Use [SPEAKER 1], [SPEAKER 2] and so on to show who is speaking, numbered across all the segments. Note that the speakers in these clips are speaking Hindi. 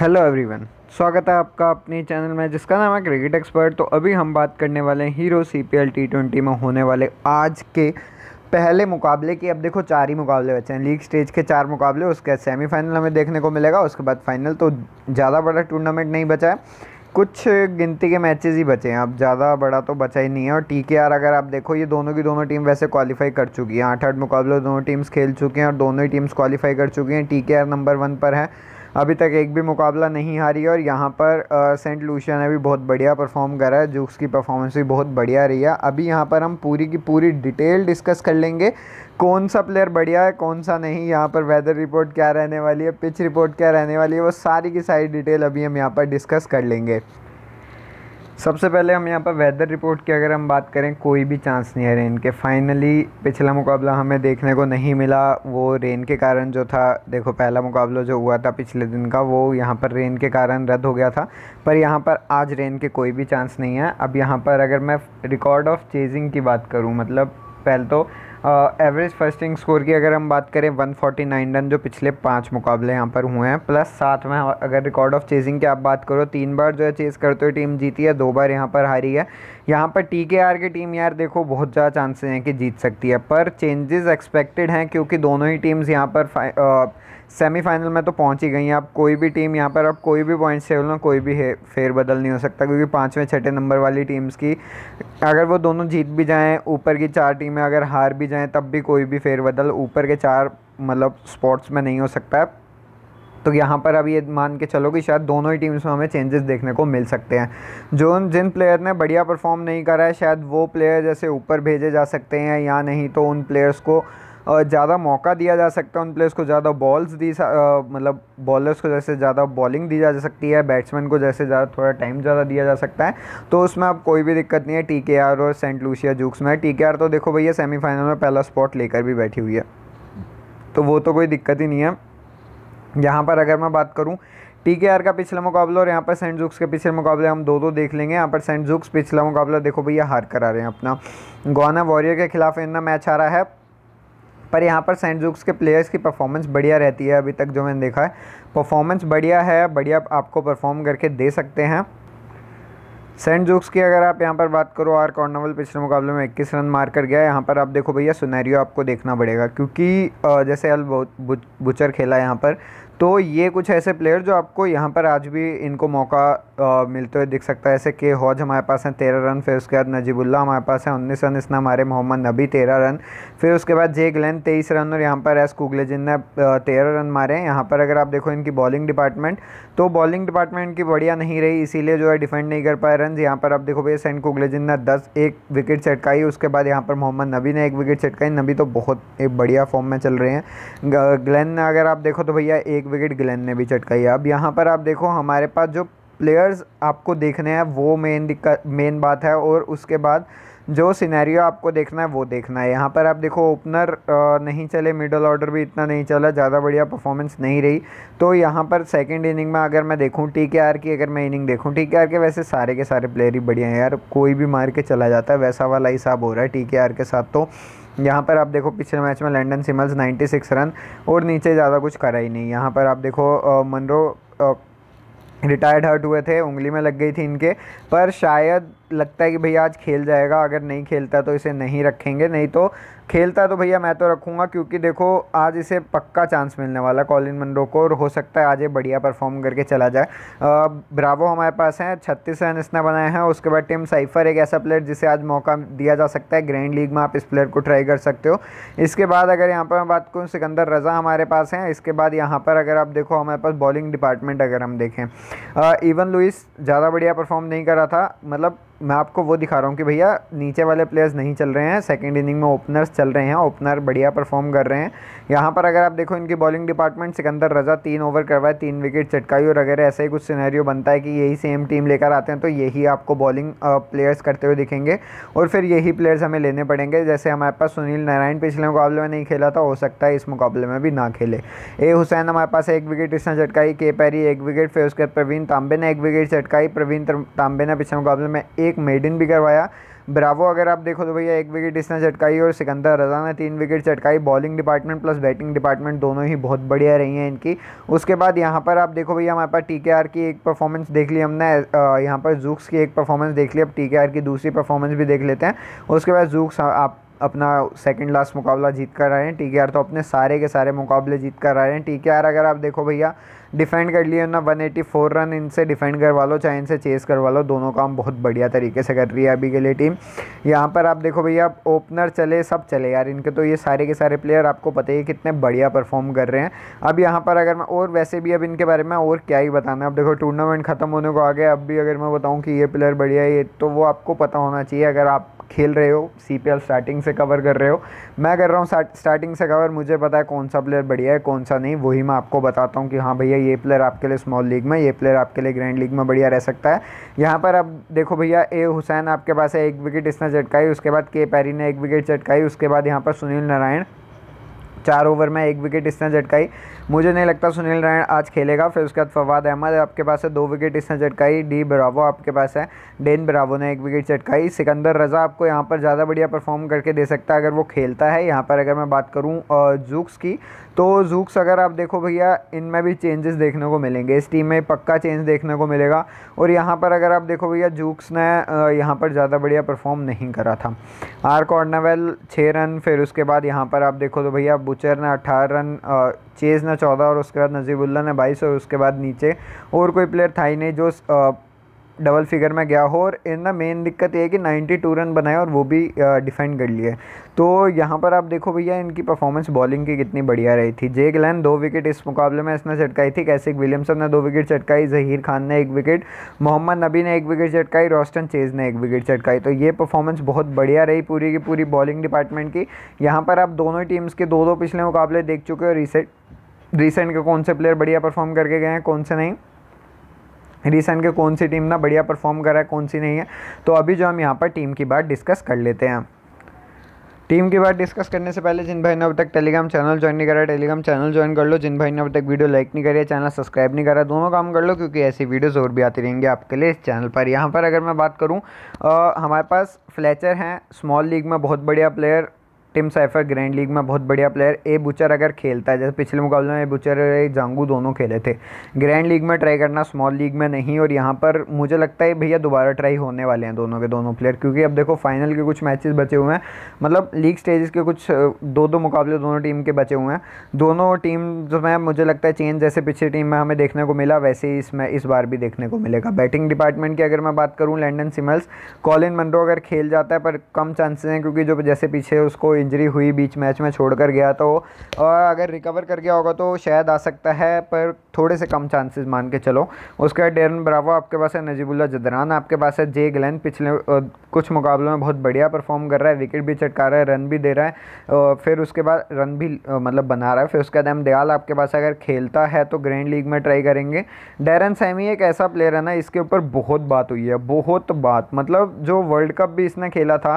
[SPEAKER 1] हेलो एवरीवन स्वागत है आपका अपने चैनल में जिसका नाम है क्रिकेट एक्सपर्ट तो अभी हम बात करने वाले हैं hero C P L T twenty में होने वाले आज के पहले मुकाबले की अब देखो चार ही मुकाबले बचे हैं लीग स्टेज के चार मुकाबले उसके सेमीफाइनल हमें देखने को मिलेगा उसके बाद फाइनल तो ज़्यादा बड़ा टूर्नामेंट नहीं बचा है कुछ गिनती के मैचेज ही बचे हैं अब ज़्यादा बड़ा तो बचा ही नहीं है और टी के आर अगर आप देखो ये दोनों की दोनों टीम वैसे क्वालिफाई कर चुकी हैं आठ आठ मुकाबले दोनों टीम्स खेल चुके हैं और दोनों ही टीम्स क्वालिफाई कर चुकी हैं टी के आर नंबर वन पर है अभी तक एक भी मुकाबला नहीं हारी और यहाँ पर सेंट लूसिया ने भी बहुत बढ़िया परफॉर्म करा है जूक्स की परफॉर्मेंस भी बहुत बढ़िया रही है अभी यहाँ पर हम पूरी की पूरी डिटेल डिस्कस कर लेंगे कौन सा प्लेयर बढ़िया है कौन सा नहीं यहाँ पर वेदर रिपोर्ट क्या रहने वाली है पिच रिपोर्ट क्या रहने वाली है वो सारी की सारी डिटेल अभी हम यहाँ पर डिस्कस कर लेंगे सबसे पहले हम यहाँ पर वेदर रिपोर्ट की अगर हम बात करें कोई भी चांस नहीं है रेन के फाइनली पिछला मुकाबला हमें देखने को नहीं मिला वो रेन के कारण जो था देखो पहला मुकाबला जो हुआ था पिछले दिन का वो यहाँ पर रेन के कारण रद्द हो गया था पर यहाँ पर आज रेन के कोई भी चांस नहीं है अब यहाँ पर अगर मैं रिकॉर्ड ऑफ चेजिंग की बात करूँ मतलब पहले तो एवरेज फर्स्टिंग स्कोर की अगर हम बात करें 149 रन जो पिछले पाँच मुकाबले यहाँ पर हुए हैं प्लस साथ में अगर रिकॉर्ड ऑफ चेजिंग की आप बात करो तीन बार जो है चेज़ करते हुए टीम जीती है दो बार यहाँ पर हारी है यहाँ पर टी के आर की टीम यार देखो बहुत ज़्यादा चांसेस हैं कि जीत सकती है पर चेंजेस एक्सपेक्टेड हैं क्योंकि दोनों ही टीम्स यहाँ पर सेमीफाइनल में तो पहुंच ही गई हैं अब कोई भी टीम यहाँ पर अब कोई भी पॉइंट्स से ना कोई भी है फेरबदल नहीं हो सकता क्योंकि पाँचवें छठे नंबर वाली टीम्स की अगर वो दोनों जीत भी जाएँ ऊपर की चार टीमें अगर हार भी जाएँ तब भी कोई भी फेरबदल ऊपर के चार मतलब स्पोर्ट्स में नहीं हो सकता है तो यहाँ पर अब ये मान के चलो कि शायद दोनों ही टीम्स में हमें चेंजेस देखने को मिल सकते हैं जो जिन प्लेयर ने बढ़िया परफॉर्म नहीं करा है शायद वो प्लेयर जैसे ऊपर भेजे जा सकते हैं या नहीं तो उन प्लेयर्स को ज़्यादा मौका दिया जा सकता है उन प्लेयर्स को ज़्यादा बॉल्स दी मतलब बॉलर्स को जैसे ज़्यादा बॉलिंग दी जा सकती है बैट्समैन को जैसे ज़्यादा थोड़ा टाइम ज़्यादा दिया जा सकता है तो उसमें अब कोई भी दिक्कत नहीं है टी और सेंट लूसिया जूक्स में टी तो देखो भैया सेमीफाइनल में पहला स्पॉट लेकर भी बैठी हुई है तो वो तो कोई दिक्कत ही नहीं है यहाँ पर अगर मैं बात करूँ टी के आर का पिछला मुकाबला और यहाँ पर सेंट जुक्स के पिछले मुकाबले हम दो दो देख लेंगे यहाँ पर सेंट जुक्स पिछला मुकाबला देखो भैया हार कर आ रहे हैं अपना गोवाना वॉरियर के खिलाफ इतना मैच आ रहा है पर यहाँ पर सेंट जूक्स के प्लेयर्स की परफॉर्मेंस बढ़िया रहती है अभी तक जो मैंने देखा है परफॉर्मेंस बढ़िया है बढ़िया आपको परफॉर्म करके दे सकते हैं सेंट जूक्स की अगर आप यहाँ पर बात करो आर कॉर्नवल पिछले मुकाबले में इक्कीस रन मार कर गया यहाँ पर आप देखो भैया सुनहरियो आपको देखना पड़ेगा क्योंकि जैसे अल बुचर खेला यहाँ पर तो ये कुछ ऐसे प्लेयर जो आपको यहाँ पर आज भी इनको मौका मिलते हुए दिख सकता है ऐसे के हौज हमारे पास हैं तेरह रन फिर उसके बाद नजीबुल्ला हमारे पास हैं उन्नीस रन इसने हमारे मोहम्मद नबी तेरह रन फिर उसके बाद जे ग्लैन तेईस रन और यहाँ पर एस कुगले जिन ने तेरह रन मारे हैं यहाँ पर अगर आप देखो इनकी बॉलिंग डिपार्टमेंट तो बॉलिंग डिपार्टमेंट की बढ़िया नहीं रही इसीलिए जो है डिफेंड नहीं कर पाए रन यहाँ पर आप देखो भैया सेंट कुगले जिन ने दस एक विकेट चटकाई उसके बाद यहाँ पर मोहम्मद नबी ने एक विकेट चटकाई नबी तो बहुत एक बढ़िया फॉर्म में चल रहे हैं ग्लैन ने अगर आप देखो तो भैया एक विकेट ग्लैन ने भी चटकाई अब यहाँ पर आप देखो हमारे पास जो प्लेयर्स आपको देखने हैं वो मेन दिक्कत मेन बात है और उसके बाद जो सिनेरियो आपको देखना है वो देखना है यहाँ पर आप देखो ओपनर नहीं चले मिडल ऑर्डर भी इतना नहीं चला ज़्यादा बढ़िया परफॉर्मेंस नहीं रही तो यहाँ पर सेकंड इनिंग में अगर मैं देखूँ टी के आर की अगर मैं इनिंग देखूँ टी के आर के वैसे सारे के सारे प्लेयर ही बढ़िया हैं यार कोई भी मार के चला जाता है वैसा वाला हिसाब हो रहा है टी के आर के साथ तो यहाँ पर आप देखो पिछले मैच में लंडन सिमल्स नाइन्टी रन और नीचे ज़्यादा कुछ करा ही नहीं यहाँ पर आप देखो मनरो रिटायर्ड हर्ट हुए थे उंगली में लग गई थी इनके पर शायद लगता है कि भैया आज खेल जाएगा अगर नहीं खेलता तो इसे नहीं रखेंगे नहीं तो खेलता तो भैया मैं तो रखूँगा क्योंकि देखो आज इसे पक्का चांस मिलने वाला कॉलिन मंडो को और हो सकता है आज ये बढ़िया परफॉर्म करके चला जाए ब्रावो हमारे पास हैं छत्तीस रन इसने बनाए हैं उसके बाद टीम साइफर एक ऐसा प्लेयर जिसे आज मौका दिया जा सकता है ग्रैंड लीग में आप इस प्लेयर को ट्राई कर सकते हो इसके बाद अगर यहाँ पर मैं बात करूँ सिकंदर रज़ा हमारे पास हैं इसके बाद यहाँ पर अगर आप देखो हमारे पास बॉलिंग डिपार्टमेंट अगर हम देखें इवन लुइस ज़्यादा बढ़िया परफॉर्म नहीं कर रहा था मतलब मैं आपको वो दिखा रहा हूँ कि भैया नीचे वाले प्लेयर्स नहीं चल रहे हैं सेकेंड इनिंग में ओपनर्स चल रहे हैं ओपनर बढ़िया परफॉर्म कर रहे हैं यहाँ पर अगर आप देखो इनकी बॉलिंग डिपार्टमेंट सिकंदर रजा तीन ओवर करवाए तीन विकेट चटकाई और वगैरह ऐसा ही कुछ सिनेरियो बनता है कि यही सेम टीम लेकर आते हैं तो यही आपको बॉलिंग प्लेयर्स करते हुए दिखेंगे और फिर यही प्लेयर्स हमें लेने पड़ेंगे जैसे हमारे पास सुनील नारायण पिछले मुकाबले में नहीं खेला था हो सकता है इस मुकाबले में भी ना खेले ए हुसैन हमारे पास एक विकेट इसने चटकाई के पैरी एक विकेट फिर उसके बाद प्रवीण तांबे ने एक विकेट चटकाई प्रवीण तांबे ने पिछले मुकाबले में एक एक मेडिन भी करवाया ब्रावो अगर आप देखो तो भैया एक विकेट इसने चटकाई और सिकंदर रजा ने तीन विकेट चटकाई bowling department plus batting department दोनों ही बहुत बढ़िया रही हैं इनकी उसके बाद यहाँ पर आप देखो भैया हमारे पास टी की एक परफॉर्मेंस देख ली हमने यहाँ पर जूक्स की एक परफॉर्मेंस देख ली अब टी की दूसरी परफॉर्मेंस भी देख लेते हैं उसके बाद जूक्स आप अपना सेकंड लास्ट मुकाबला जीत कर आए हैं टी तो अपने सारे के सारे मुकाबले जीत कर आ रहे हैं टी अगर आप देखो भैया डिफेंड कर लिए ना वन एटी फोर रन इनसे डिफेंड करवा लो चाहे इनसे चेस करवा लो दोनों काम बहुत बढ़िया तरीके से कर रही है अभी के लिए टीम यहाँ पर आप देखो भैया ओपनर चले सब चले यार इनके तो ये सारे के सारे प्लेयर आपको पता ही कितने बढ़िया परफॉर्म कर रहे हैं अब यहाँ पर अगर मैं और वैसे भी अब इनके बारे में और क्या ही बताना अब देखो टूर्नामेंट ख़त्म होने को आ गया अब भी अगर मैं बताऊँ कि ये प्लेयर बढ़िया है ये तो वो आपको पता होना चाहिए अगर आप खेल रहे हो सी स्टार्टिंग से कवर कर रहे हो मैं कर रहा हूँ स्टार्टिंग से कवर मुझे पता है कौन सा प्लेयर बढ़िया है कौन सा नहीं वही मैं आपको बताता हूँ कि हाँ भैया ये प्लेयर आपके लिए स्मॉल लीग में ये प्लेयर आपके लिए ग्रैंड लीग में बढ़िया रह सकता है यहाँ पर अब देखो भैया ए हुसैन आपके पास है एक विकेट इसने झटकाई उसके बाद के पैरी ने एक विकेट झटकाई उसके बाद यहाँ पर सुनील नारायण चार ओवर में एक विकेट इसने झटकाई मुझे नहीं लगता सुनील नारायण आज खेलेगा फिर उसके बाद फवाद अहमद आपके पास है दो विकेट इसने झटकाई डी ब्रावो आपके पास है डेन ब्रावो ने एक विकेट झटकाई सिकंदर रज़ा आपको यहाँ पर ज़्यादा बढ़िया परफॉर्म करके दे सकता है अगर वो खेलता है यहाँ पर अगर मैं बात करूँ जूक्स की तो जूक्स अगर आप देखो भैया इनमें भी चेंजेस देखने को मिलेंगे इस टीम में पक्का चेंज देखने को मिलेगा और यहाँ पर अगर आप देखो भैया जूक्स ने यहाँ पर ज़्यादा बढ़िया परफॉर्म नहीं करा था आर कॉर्नावेल छः रन फिर उसके बाद यहाँ पर आप देखो तो भैया बुचर ने अट्ठारह रन चेज़ ने चौदह और उसके बाद नजीबुल्ला ने बाईस और उसके बाद नीचे और कोई प्लेयर था ही नहीं जो डबल फिगर में गया हो और इन ना मेन दिक्कत ये है कि 92 रन बनाए और वो भी डिफेंड कर लिए तो यहाँ पर आप देखो भैया इनकी परफॉर्मेंस बॉलिंग की कितनी बढ़िया रही थी जे ग्लैन दो विकेट इस मुकाबले में इसने झटकाई थी कैसे विलियमसन ने दो विकेट चटकाई जहीर खान ने एक विकेट मोहम्मद नबी ने एक विकेट चटकाई रोस्टन चेज ने एक विकेट चटकाई तो ये परफॉर्मेंस बहुत बढ़िया रही पूरी की पूरी बॉलिंग डिपार्टमेंट की यहाँ पर आप दोनों टीम्स के दो दो पिछले मुकाबले देख चुके हो रिसेंट रिसेंट के कौन से प्लेयर बढ़िया परफॉर्म करके गए हैं कौन से नहीं रिसेंट के कौन सी टीम ना बढ़िया परफॉर्म कर रहा है कौन सी नहीं है तो अभी जो हम यहाँ पर टीम की बात डिस्कस कर लेते हैं टीम की बात डिस्कस करने से पहले जिन भाई ने अब तक टेलीग्राम चैनल ज्वाइन नहीं करा टेलीग्राम चैनल ज्वाइन कर लो जिन भाई ने अब तक वीडियो लाइक नहीं करी चैनल सब्सक्राइब नहीं करा दोनों काम कर लो क्योंकि ऐसी वीडियोज़ और भी आती रहेंगी आपके लिए इस चैनल पर यहाँ पर अगर मैं बात करूँ हमारे पास फ्लैचर हैं स्मॉल लीग में बहुत बढ़िया player Tim Seifert grand league में बहुत बढ़िया प्लेयर ए बुचर अगर खेलता है जैसे पिछले मुकाबले में ए बुचर ए जांगू दोनों खेले थे ग्रैंड लीग में ट्राई करना स्मॉल लीग में नहीं और यहाँ पर मुझे लगता है भैया दोबारा ट्राई होने वाले हैं दोनों के दोनों प्लेयर क्योंकि अब देखो फाइनल के कुछ मैचेस बचे हुए हैं मतलब लीग स्टेजेस के कुछ दो दो मुकाबले दोनों टीम के बचे हुए हैं दोनों टीम जो है मुझे लगता है चेंज जैसे पिछली टीम में हमें देखने को मिला वैसे ही इसमें इस बार भी देखने को मिलेगा बैटिंग डिपार्टमेंट की अगर मैं बात करूँ लैंडन सिमल्स कॉलिन मंड्रो अगर खेल जाता है पर कम चांसेस हैं क्योंकि जो जैसे पीछे उसको इंजरी हुई बीच मैच में छोड़ कर गया तो और अगर रिकवर कर गया होगा तो शायद आ सकता है पर थोड़े से कम चांसेस मान के चलो उसके बाद डेरन ब्रावो आपके पास है नजीबुल्ला जदरान आपके पास है जे ग्लैन पिछले कुछ मुकाबलों में बहुत बढ़िया परफॉर्म कर रहा है विकेट भी चटका रहा है रन भी दे रहा है फिर उसके बाद रन भी मतलब बना रहा है फिर उसके बाद एम दयाल आपके पास अगर खेलता है तो ग्रैंड लीग में ट्राई करेंगे डेरन सैमी एक ऐसा प्लेयर है ना इसके ऊपर बहुत बात हुई है बहुत बात मतलब जो वर्ल्ड कप भी इसने खेला था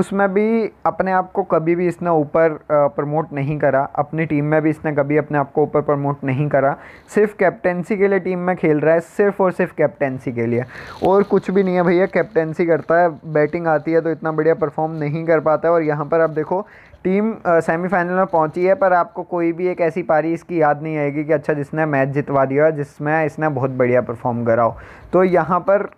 [SPEAKER 1] उसमें भी अपने आप को कभी कभी भी इसने ऊपर प्रमोट नहीं करा अपनी टीम में भी इसने कभी अपने आप को ऊपर प्रमोट नहीं करा सिर्फ कैप्टेंसी के लिए टीम में खेल रहा है सिर्फ और सिर्फ कैप्टेंसी के लिए और कुछ भी नहीं है भैया कैप्टेंसी करता है बैटिंग आती है तो इतना बढ़िया परफॉर्म नहीं कर पाता है और यहाँ पर आप देखो टीम सेमीफाइनल में पहुंची है पर आपको कोई भी एक ऐसी पारी इसकी याद नहीं आएगी कि अच्छा जिसने मैच जितवा दिया जिसमें इसने बहुत बढ़िया परफॉर्म करा हो तो यहाँ पर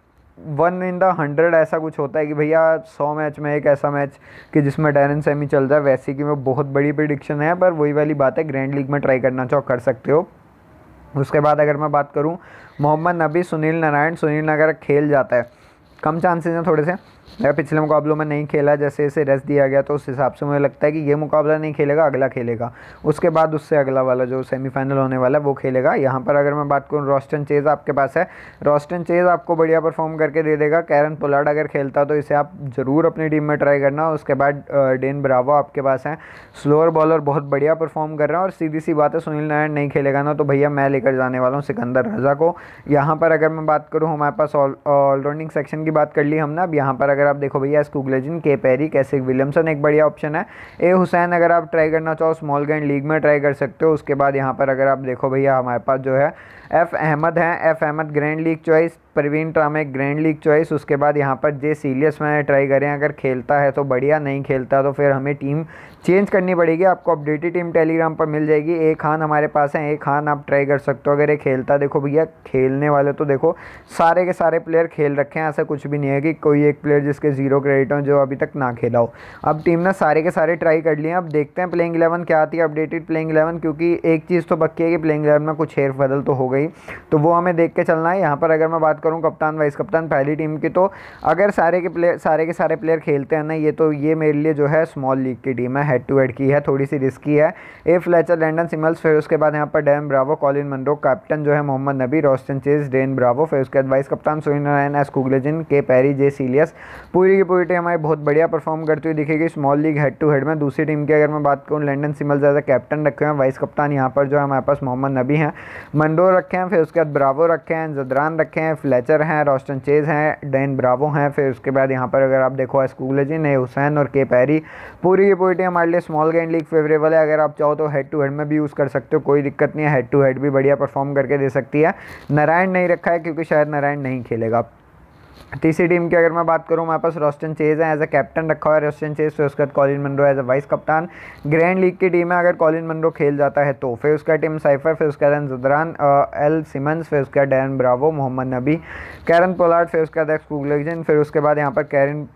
[SPEAKER 1] वन इन द हंड्रेड ऐसा कुछ होता है कि भैया सौ मैच में एक ऐसा मैच कि जिसमें डैरन सेमी चल जाए वैसे कि वो बहुत बड़ी प्रिडिक्शन है पर वही वाली बात है ग्रैंड लीग में ट्राई करना चाहो कर सकते हो उसके बाद अगर मैं बात करूँ मोहम्मद नबी सुनील नारायण सुनील नगर खेल जाता है कम चांसेस हैं थोड़े से अगर पिछले मुकाबलों में नहीं खेला जैसे इसे रेस्ट दिया गया तो उस हिसाब से मुझे लगता है कि ये मुकाबला नहीं खेलेगा अगला खेलेगा उसके बाद उससे अगला वाला जो सेमीफाइनल होने वाला है वो खेलेगा यहाँ पर अगर मैं बात करूँ रॉस्टन चेज आपके पास है रॉस्टन चेज आपको बढ़िया परफॉर्म करके दे देगा कैरन पोलार्ड अगर खेलता तो इसे आप ज़रूर अपनी टीम में ट्राई करना उसके बाद डेन ब्रावो आपके पास है स्लोअर बॉलर बहुत बढ़िया परफॉर्म कर रहे हैं और सीधी सी बात है सुनील नारायण नहीं खेलेगा ना तो भैया मैं लेकर जाने वाला हूँ सिकंदर रजा को यहाँ पर अगर मैं बात करूँ हमारे पास ऑलराउंडिंग सेक्शन की बात कर ली हमने अब यहाँ पर अगर अगर आप देखो भैया स्कूगलेजिन के पेरी कैसे विलियमसन एक बढ़िया ऑप्शन है ए हुसैन अगर आप ट्राई करना चाहो स्मॉल गैंड लीग में ट्राई कर सकते हो उसके बाद यहाँ पर अगर आप देखो भैया हमारे पास जो है एफ़ अहमद हैं F Ahmed grand league choice Praveen ट्रामे ग्रैंड लीग चॉइस उसके बाद यहाँ पर जे सीरियस में ट्राई करें अगर खेलता है तो बढ़िया नहीं खेलता तो फिर हमें टीम चेंज करनी पड़ेगी आपको अपडेटेड टीम टेलीग्राम पर मिल जाएगी ए खान हमारे पास है ए खान आप ट्राई कर सकते हो अगर ये खेलता देखो भैया खेलने वाले तो देखो सारे के सारे प्लेयर खेल रखे हैं ऐसा कुछ भी नहीं है कि कोई एक प्लेयर जिसके ज़ीरो क्रेडिट हो जो अभी तक ना खेला हो अब टीम ने सारे के सारे ट्राई कर लिए अब देखते हैं प्लेइंग इलेवन क्या आती है अपडेटेड प्लेइंग इलेवन क्योंकि एक चीज़ तो बक्की है कि प्लेइंग इलेवन में कुछ हेर बदल तो हो गई भाई तो वो हमें देख के चलना है यहाँ पर अगर मैं बात करूँ कप्तान वाइस कप्तान पहली टीम की तो अगर सारे के प्लेयर सारे के सारे प्लेयर खेलते हैं ना ये तो ये मेरे लिए जो है स्मॉल लीग की टीम है हेड टू हेड की है थोड़ी सी रिस्की है ए फ्लैचर लैंडन सिमल्स फिर उसके बाद यहाँ पर Dwayne Bravo Colin Munro captain जो है मोहम्मद नबी रोस्टन चेज डेन ब्रावो फिर उसके बाद वाइस कप्तान सुनील नारायण एस कुगलेजिन के पैरी जे सीलियस पूरी की पूरी टीम हमारी बहुत बढ़िया परफॉर्म करती हुई दिखेगी small league head to head में दूसरी टीम की अगर मैं बात करूँ Lendl Simmons as a captain रखे हुए हैं वाइस कप्तान यहाँ पर जो है हमारे पास मोहम्मद नबी हैं मनरो रखे हैं फिर उसके बाद ब्रावो रखे हैं जदरान रखे हैं फ्लेचर हैं रोस्टन चेज हैं डेन ब्रावो हैं फिर उसके बाद यहाँ पर अगर आप देखो स्कूलजी ने हुसैन और के पैरी पूरी की पूरी टीम हमारे लिए स्मॉल गेंड लीग फेवरेबल है अगर आप चाहो तो हेड टू हेड में भी यूज़ कर सकते हो कोई दिक्कत नहीं है हेड टू हेड भी बढ़िया परफॉर्म करके दे सकती है नारायण नहीं रखा है क्योंकि शायद नारायण नहीं खेलेगा तीसरी टीम की अगर मैं बात करूं हमारे पास रोस्टन चेज है एज अ कैप्टन रखा हुआ है रोस्टन चेज फिर उसके बाद Colin Munro as a vice कप्तान ग्रैंड लीग की टीम है अगर कॉलिन मंड्रो खेल जाता है तो फिर उसका टीम साइफर फिर उसका रन जुदरान एल सिमंस फिर उसका डैन ब्रावो मोहम्मद नबी कैरन पोलार्ड फिर उसके बाद एक्स फिर उसके बाद यहाँ पर कैरन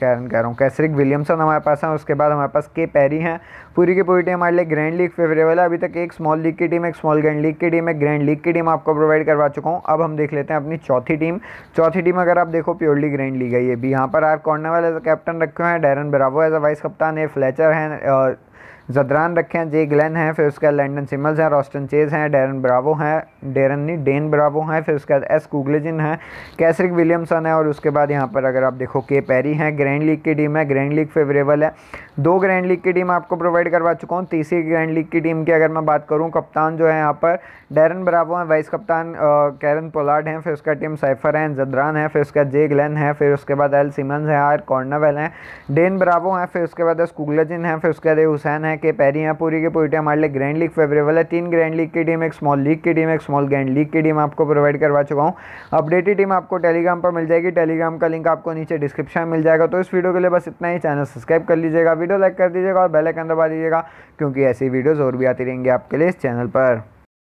[SPEAKER 1] कारण कह रहा हूँ कैसरिक विलियमसन हमारे पास हैं उसके बाद हमारे पास के पैरी हैं पूरी की पूरी टीम हमारे लिए ग्रैंड लीग फेवरेबल है अभी तक एक स्मॉल लीग की टीम एक स्मॉल ग्रैंड लीग की टीम एक ग्रैंड लीग की टीम आपको प्रोवाइड करवा चुका हूँ अब हम देख लेते हैं अपनी चौथी टीम चौथी टीम अगर आप देखो प्योरली ग्रैंड लीग है ये भी यहाँ पर R Cornwall as a captain रखे हुए हैं Darren Bravo as a vice कप्तान है फ्लैचर हैं जदरान रखे हैं जे ग्लैन है फिर उसके बाद लैंडन सिमल्स हैं रॉस्टन चेज हैं डेरन ब्रावो हैं डेरन नहीं डेन ब्रावो हैं फिर उसके बाद एस कुगलेजिन हैं कैसरिक विलियमसन है और उसके बाद यहाँ पर अगर आप देखो के पैरी हैं ग्रैंड लीग की टीम है ग्रैंड लीग फेवरेबल है दो ग्रैंड लीग की टीम आपको प्रोवाइड करवा चुका हूँ तीसरी ग्रैंड लीग की टीम की अगर मैं बात करूँ कप्तान जो है यहाँ पर डेरन ब्रावो हैं वाइस कप्तान कैरन पोलार्ड हैं फिर उसका टीम साइफर हैं जदरान है फिर उसका जे ग्लैन है फिर उसके बाद एल सिमंस है आर कॉर्नवेल हैं डेन ब्रावो हैं फिर उसके बाद स्कूगलजिन हैं फिर उसके बाद हुसैन है के पैरी हैं पूरी की पूरी टीम हमारे लिए ग्रैंड लीग फेवरेबल है तीन ग्रैंड लीग की टीम एक स्मॉल लीग की टीम एक स्मॉल ग्रैंड लीग की टीम आपको प्रोवाइड करवा चुका हूँ अपडेटेड टीम आपको टेलीग्राम पर मिल जाएगी टेलीग्राम का लिंक आपको नीचे डिस्क्रिप्शन में मिल जाएगा तो इस वीडियो के लिए बस इतना ही चैनल सब्सक्राइब कर लीजिएगा वीडियो लाइक कर दीजिएगा और बेलैकन दबा दीजिएगा क्योंकि ऐसी वीडियोज़ और भी आती रहेंगी आपके लिए इस चैनल पर